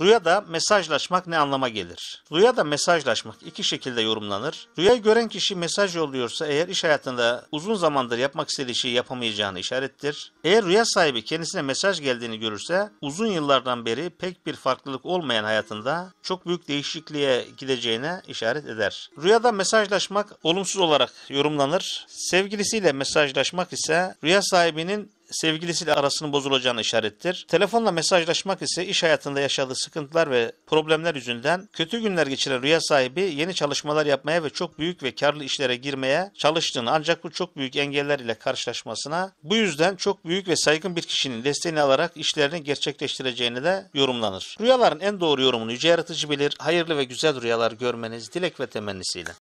Rüyada mesajlaşmak ne anlama gelir? Rüyada mesajlaşmak iki şekilde yorumlanır. Rüyayı gören kişi mesaj yolluyorsa eğer iş hayatında uzun zamandır yapmak istediği şeyi yapamayacağını işarettir. Eğer rüya sahibi kendisine mesaj geldiğini görürse uzun yıllardan beri pek bir farklılık olmayan hayatında çok büyük değişikliğe gideceğine işaret eder. Rüyada mesajlaşmak olumsuz olarak yorumlanır. Sevgilisiyle mesajlaşmak ise rüya sahibinin sevgilisiyle arasının bozulacağını işarettir. Telefonla mesajlaşmak ise iş hayatında yaşadığı sıkıntılar ve problemler yüzünden kötü günler geçiren rüya sahibi yeni çalışmalar yapmaya ve çok büyük ve karlı işlere girmeye çalıştığını ancak bu çok büyük engeller ile karşılaşmasına bu yüzden çok büyük ve saygın bir kişinin desteğini alarak işlerini gerçekleştireceğini de yorumlanır. Rüyaların en doğru yorumunu yüce yaratıcı bilir. Hayırlı ve güzel rüyalar görmeniz dilek ve temennisiyle.